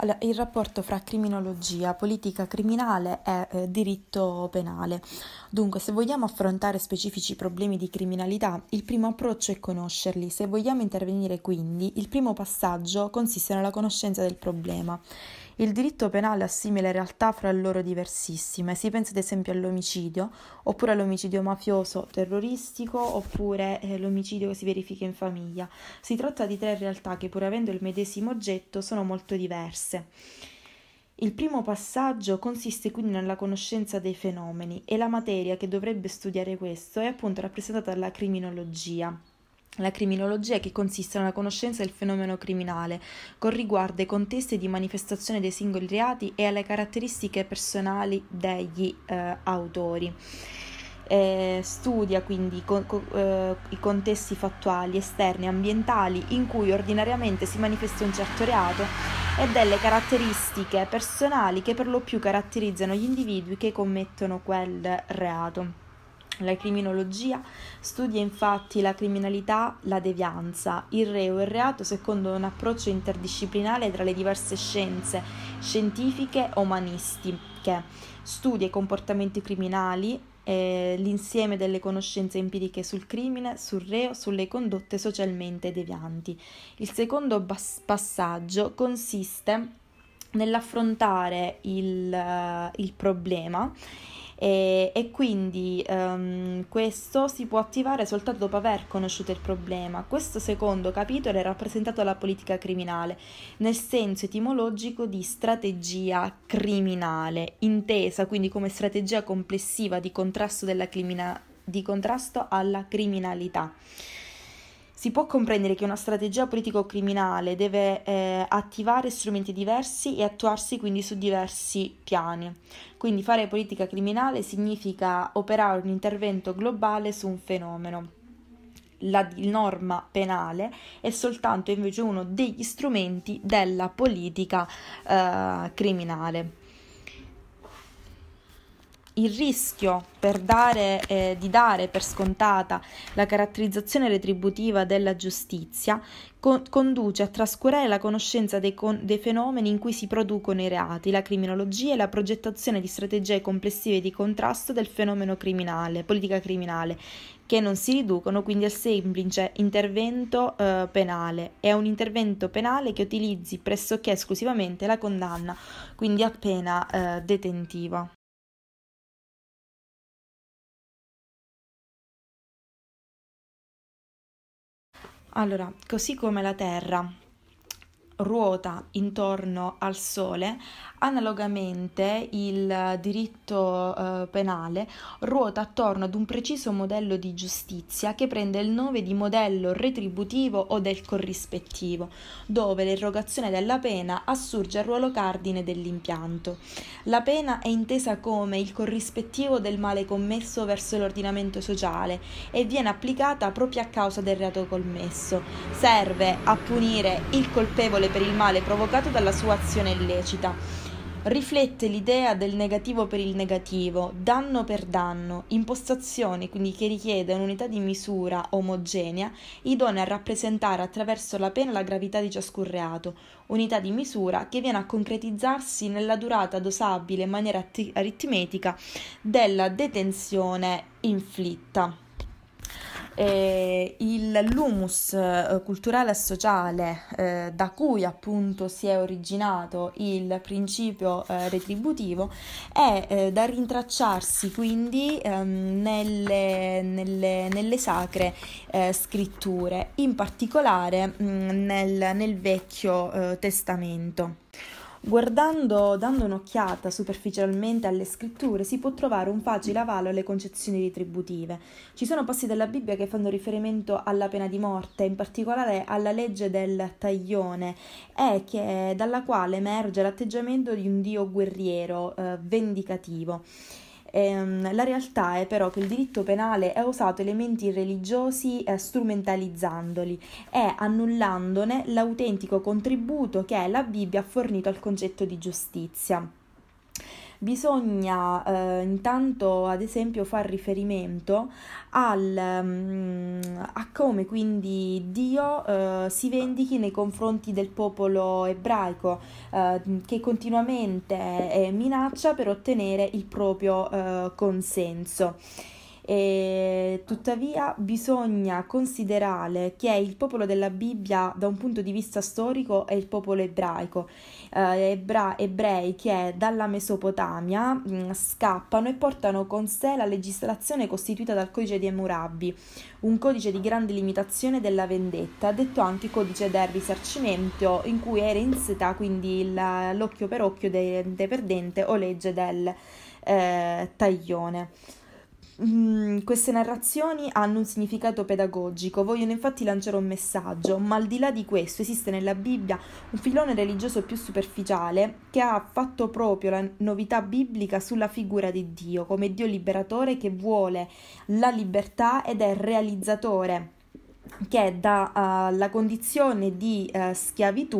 Allora, il rapporto fra criminologia, politica criminale e eh, diritto penale. Dunque, se vogliamo affrontare specifici problemi di criminalità, il primo approccio è conoscerli. Se vogliamo intervenire quindi, il primo passaggio consiste nella conoscenza del problema. Il diritto penale assimila realtà fra loro diversissime, si pensa ad esempio all'omicidio, oppure all'omicidio mafioso terroristico, oppure eh, l'omicidio che si verifica in famiglia. Si tratta di tre realtà che pur avendo il medesimo oggetto sono molto diverse. Il primo passaggio consiste quindi nella conoscenza dei fenomeni e la materia che dovrebbe studiare questo è appunto rappresentata dalla criminologia la criminologia che consiste nella conoscenza del fenomeno criminale, con riguardo ai contesti di manifestazione dei singoli reati e alle caratteristiche personali degli eh, autori. Eh, studia quindi co- co- eh, i contesti fattuali, esterni, ambientali in cui ordinariamente si manifesta un certo reato e delle caratteristiche personali che per lo più caratterizzano gli individui che commettono quel reato. La criminologia studia infatti la criminalità, la devianza, il reo e il reato secondo un approccio interdisciplinare tra le diverse scienze scientifiche e umanistiche, studia i comportamenti criminali, eh, l'insieme delle conoscenze empiriche sul crimine, sul reo, sulle condotte socialmente devianti. Il secondo bas- passaggio consiste nell'affrontare il, uh, il problema e, e quindi um, questo si può attivare soltanto dopo aver conosciuto il problema. Questo secondo capitolo è rappresentato dalla politica criminale, nel senso etimologico di strategia criminale, intesa quindi come strategia complessiva di contrasto, crimina- di contrasto alla criminalità. Si può comprendere che una strategia politico-criminale deve eh, attivare strumenti diversi e attuarsi quindi su diversi piani. Quindi fare politica criminale significa operare un intervento globale su un fenomeno la norma penale è soltanto invece uno degli strumenti della politica eh, criminale il rischio per dare, eh, di dare per scontata la caratterizzazione retributiva della giustizia co- conduce a trascurare la conoscenza dei, con- dei, fenomeni in cui si producono i reati, la criminologia e la progettazione di strategie complessive di contrasto del fenomeno criminale, politica criminale, che non si riducono quindi al semplice intervento eh, penale. È un intervento penale che utilizzi pressoché esclusivamente la condanna, quindi appena eh, detentiva. Allora, così come la Terra ruota intorno al Sole, Analogamente il diritto eh, penale ruota attorno ad un preciso modello di giustizia che prende il nome di modello retributivo o del corrispettivo, dove l'erogazione della pena assurge al ruolo cardine dell'impianto. La pena è intesa come il corrispettivo del male commesso verso l'ordinamento sociale e viene applicata proprio a causa del reato commesso. Serve a punire il colpevole per il male provocato dalla sua azione illecita riflette l'idea del negativo per il negativo, danno per danno, impostazione quindi che richiede un'unità di misura omogenea idonea a rappresentare attraverso la pena la gravità di ciascun reato, unità di misura che viene a concretizzarsi nella durata dosabile in maniera aritmetica della detenzione inflitta eh, il, l'humus eh, culturale e sociale eh, da cui appunto si è originato il principio eh, retributivo è eh, da rintracciarsi quindi ehm, nelle, nelle, nelle, sacre eh, scritture, in particolare mh, mm, nel, nel Vecchio Testamento. Guardando, dando un'occhiata superficialmente alle scritture, si può trovare un facile avallo alle concezioni retributive. Ci sono passi della Bibbia che fanno riferimento alla pena di morte, in particolare alla legge del taglione, che, dalla quale emerge l'atteggiamento di un dio guerriero, eh, vendicativo. Ehm, la realtà è però che il diritto penale ha usato elementi religiosi eh, strumentalizzandoli e annullandone l'autentico contributo che la Bibbia ha fornito al concetto di giustizia bisogna eh, intanto ad esempio far riferimento al, mm, a come quindi Dio eh, si vendichi nei confronti del popolo ebraico eh, che continuamente minaccia per ottenere il proprio eh, consenso. E, tuttavia bisogna considerare che il popolo della Bibbia da un punto di vista storico è il popolo ebraico, eh, ebra- ebrei che dalla Mesopotamia mh, mm, scappano e portano con sé la legislazione costituita dal codice di Hammurabi, un codice di grande limitazione della vendetta, detto anche codice del risarcimento in cui era in seta quindi il, l'occhio per occhio del de perdente o legge del eh, taglione. Mm, queste narrazioni hanno un significato pedagogico, vogliono infatti lanciare un messaggio, ma al di là di questo esiste nella Bibbia un filone religioso più superficiale che ha fatto proprio la novità biblica sulla figura di Dio, come Dio liberatore che vuole la libertà ed è realizzatore che dalla eh, uh, condizione di uh, schiavitù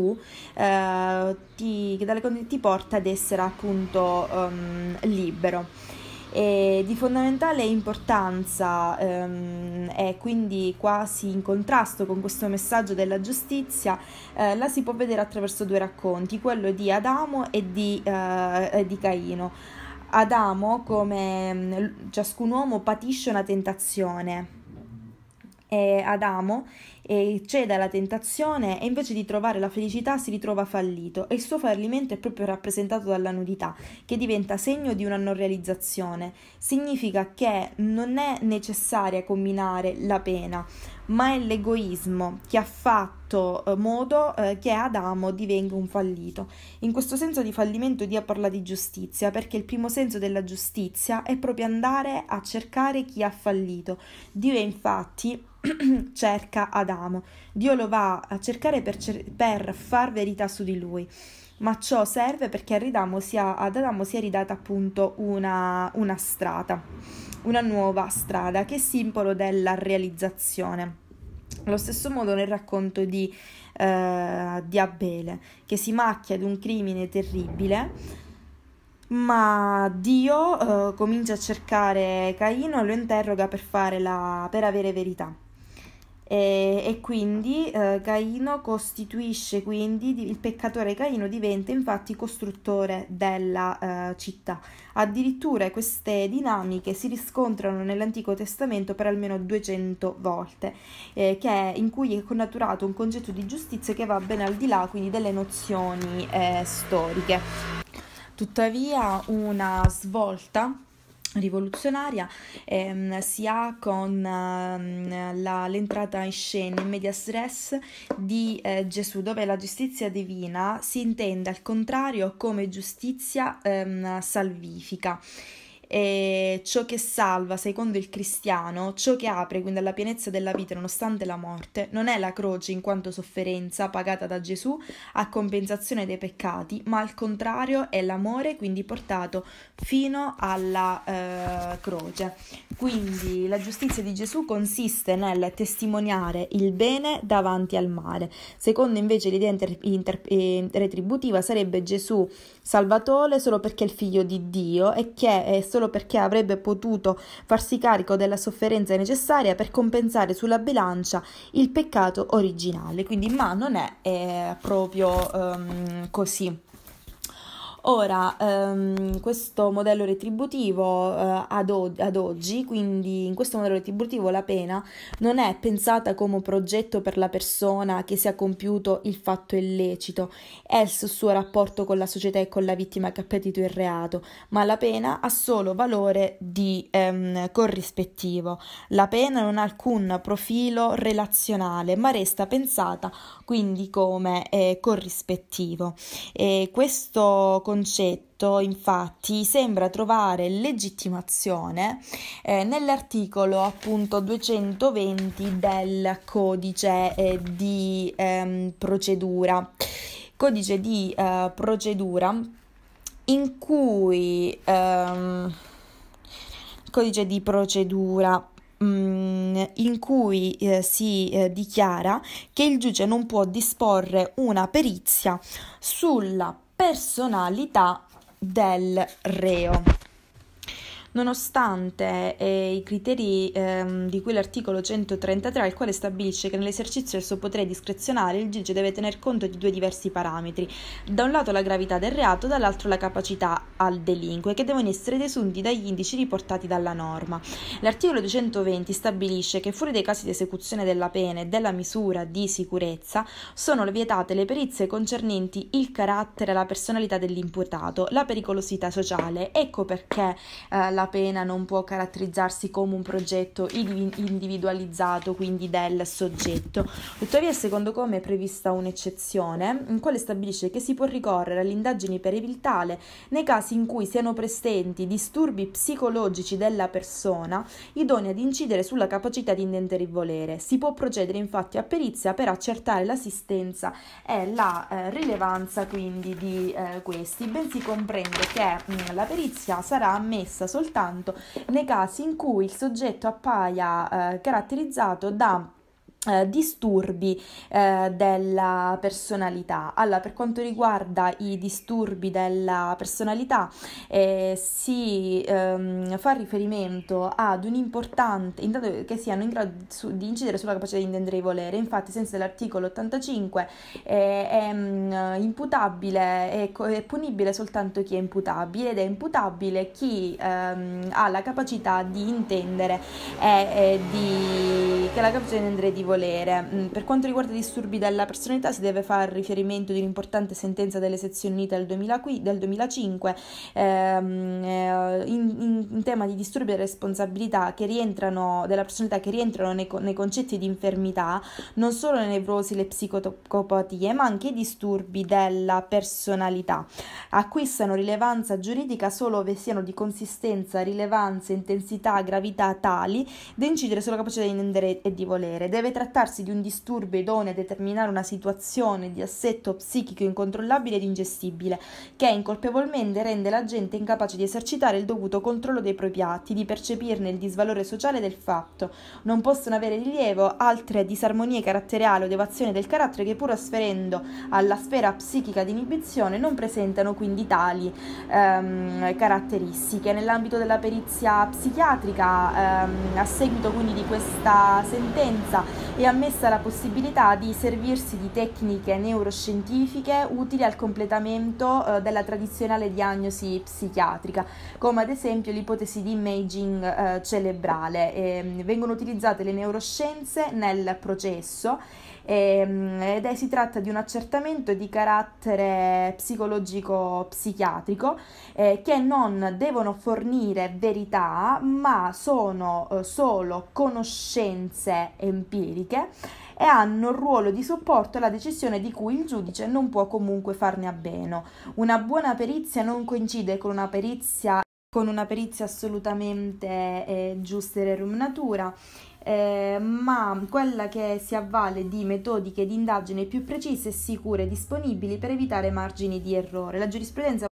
uh, ti, che dalle, ti porta ad essere appunto um, libero. E di fondamentale importanza ehm, e quindi quasi in contrasto con questo messaggio della giustizia eh, la si può vedere attraverso due racconti, quello di Adamo e di, eh, di Caino. Adamo, come mm, ciascun uomo, patisce una tentazione. E Adamo e cede alla tentazione e invece di trovare la felicità si ritrova fallito e il suo fallimento è proprio rappresentato dalla nudità che diventa segno di una non realizzazione. Significa che non è necessaria combinare la pena, ma è l'egoismo che ha fatto eh, modo eh, che Adamo divenga un fallito. In questo senso di fallimento Dio parla di giustizia, perché il primo senso della giustizia è proprio andare a cercare chi ha fallito. Dio infatti cerca Adamo. Adamo. Dio lo va a cercare per, cer- per far verità su di lui ma ciò serve perché Adamo sia, ad Adamo si è ridata appunto una, una strada, una nuova strada che è simbolo della realizzazione. Allo stesso modo nel racconto di, eh, di Abele, che si macchia di un crimine terribile, ma Dio eh, comincia a cercare Caino e lo interroga per, la, per avere verità e, eh, e quindi eh, Caino costituisce quindi il peccatore Caino diventa infatti costruttore della eh, città addirittura queste dinamiche si riscontrano nell'Antico Testamento per almeno 200 volte eh, è, in cui è connaturato un concetto di giustizia che va ben al di là quindi delle nozioni eh, storiche tuttavia una svolta rivoluzionaria ehm, si ha con ehm, la, l'entrata in scena in media stress di eh, Gesù, dove la giustizia divina si intende al contrario come giustizia ehm, salvifica e ciò che salva, secondo il cristiano, ciò che apre quindi alla pienezza della vita nonostante la morte, non è la croce in quanto sofferenza pagata da Gesù a compensazione dei peccati, ma al contrario è l'amore quindi portato fino alla eh, croce. Quindi la giustizia di Gesù consiste nel testimoniare il bene davanti al male. Secondo invece l'idea inter- inter- eh, retributiva sarebbe Gesù salvatore solo perché è il figlio di Dio e che è solo solo perché avrebbe potuto farsi carico della sofferenza necessaria per compensare sulla bilancia il peccato originale. Quindi, ma non è, è eh, proprio um, così. Ora, ehm, questo modello retributivo eh, ad, o- ad, oggi, quindi in questo modello retributivo la pena non è pensata come progetto per la persona che si è compiuto il fatto illecito, è il suo rapporto con la società e con la vittima che ha patito il reato, ma la pena ha solo valore di ehm, corrispettivo. La pena non ha alcun profilo relazionale, ma resta pensata quindi come eh, corrispettivo. E questo con concetto, infatti, sembra trovare legittimazione eh, nell'articolo appunto 220 del codice eh, di ehm, procedura. Codice di eh, procedura in cui ehm, codice di procedura mm, in cui eh, si eh, dichiara che il giudice non può disporre una perizia sulla personalità del reo nonostante eh, i criteri ehm, di cui l'articolo 133, il quale stabilisce che nell'esercizio del suo potere discrezionale il giudice deve tener conto di due diversi parametri, da un lato la gravità del reato, dall'altro la capacità al delinque, che devono essere desunti dagli indici riportati dalla norma. L'articolo 220 stabilisce che fuori dai casi di esecuzione della pena e della misura di sicurezza sono vietate le perizie concernenti il carattere e la personalità dell'imputato, la pericolosità sociale. Ecco perché eh, la pena non può caratterizzarsi come un progetto individualizzato, quindi del soggetto. Tuttavia, secondo come è prevista un'eccezione, in quale stabilisce che si può ricorrere all'indagine periviltale nei casi in cui siano presenti disturbi psicologici della persona idonei ad incidere sulla capacità di intendere il volere. Si può procedere infatti a perizia per accertare l'assistenza e la eh, rilevanza quindi di eh, questi, bensì comprende che mh, mm, la perizia sarà ammessa soltanto soltanto nei casi in cui il soggetto appaia eh, caratterizzato da eh, disturbi eh, della personalità. Allora, per quanto riguarda i disturbi della personalità, eh, si ehm, fa riferimento ad un importante, intanto che siano in grado su, di incidere sulla capacità di intendere e volere. Infatti, senza l'articolo 85 eh, è mm, imputabile, è, è, punibile soltanto chi è imputabile ed è imputabile chi ehm, ha la capacità di intendere e, eh, e eh, di, che la capacità di intendere e di volere volere. Mm, per quanto riguarda i disturbi della personalità si deve fare riferimento di un'importante sentenza delle sezioni unite del, 2000, del 2005 ehm, eh, in, in, tema di disturbi e responsabilità che rientrano, della personalità che rientrano nei, nei concetti di infermità, non solo le nevrosi, le psicopatie, ma anche i disturbi della personalità. Acquistano rilevanza giuridica solo se siano di consistenza, rilevanza, intensità, gravità tali da incidere sulla capacità di intendere e di volere. Deve trattarsi di un disturbo idoneo a determinare una situazione di assetto psichico incontrollabile ed ingestibile, che incolpevolmente rende la gente incapace di esercitare il dovuto controllo dei propri atti, di percepirne il disvalore sociale del fatto. Non possono avere rilievo altre disarmonie caratteriali o devazioni del carattere che pur asferendo alla sfera psichica di inibizione non presentano quindi tali ehm, caratteristiche. Nell'ambito della perizia psichiatrica, ehm, a seguito quindi di questa sentenza, è ammessa la possibilità di servirsi di tecniche neuroscientifiche utili al completamento eh, della tradizionale diagnosi psichiatrica, come ad esempio l'ipotesi di imaging eh, cerebrale. E, ehm, vengono utilizzate le neuroscienze nel processo e, ehm, ed è, si tratta di un accertamento di carattere psicologico-psichiatrico eh, che non devono fornire verità ma sono eh, solo conoscenze empiriche e hanno il ruolo di supporto alla decisione di cui il giudice non può comunque farne a meno. Una buona perizia non coincide con una perizia, con una perizia assolutamente eh, giusta e rerum natura eh, ma quella che si avvale di metodiche di indagine più precise e sicure disponibili per evitare margini di errore. La giurisprudenza